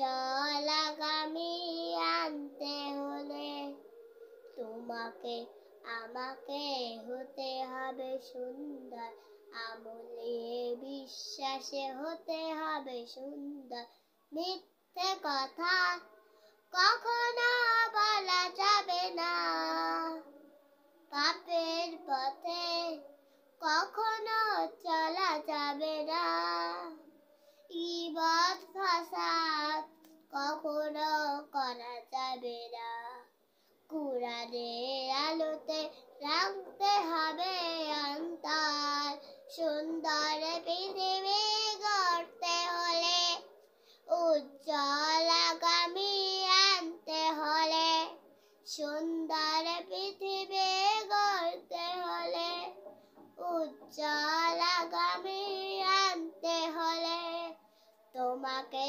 চল আনতে হলে তোমাকে আমাকে হতে হবে সুন্দর আমলে বিশ্বাসে হতে হবে সুন্দর মিথ্যে কথা কখনো বলা যাবে না পাপের পথে কখনো চলা যাবে না যাবে না আলোতে রাখতে হবে অন্তর সুন্দর পৃথিবী গড়তে হলে উজ্জ্বল আগামী আনতে হলে সুন্দর পৃথিবী গড়তে হলে উজ্জ্বল আমাকে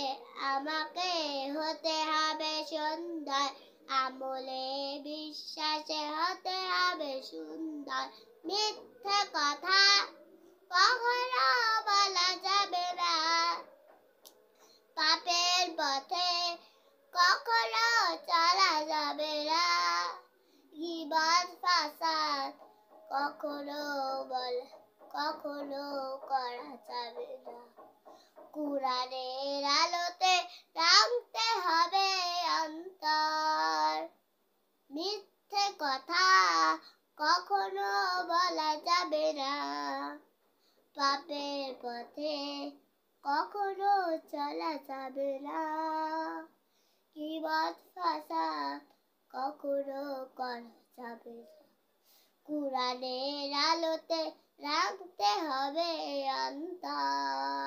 আমাকে হতে হবে সুন্দর আমলে বিশ্বাসে হতে হবে সুন্দর মিথ্যে কথা কখনো বলা যাবে না পাপের পথে কখনো চলা যাবে না গিবাদ ফাসাদ কখনো বলা কখনো করা যাবে না কুরানে অন্তর মিথ্যে কথা কখনো বলা যাবে না পাপের পথে কখনো চলা যাবে না কিবত ফাঁসা কখনো করা যাবে কুরানের আলোতে রাখতে হবে অন্তর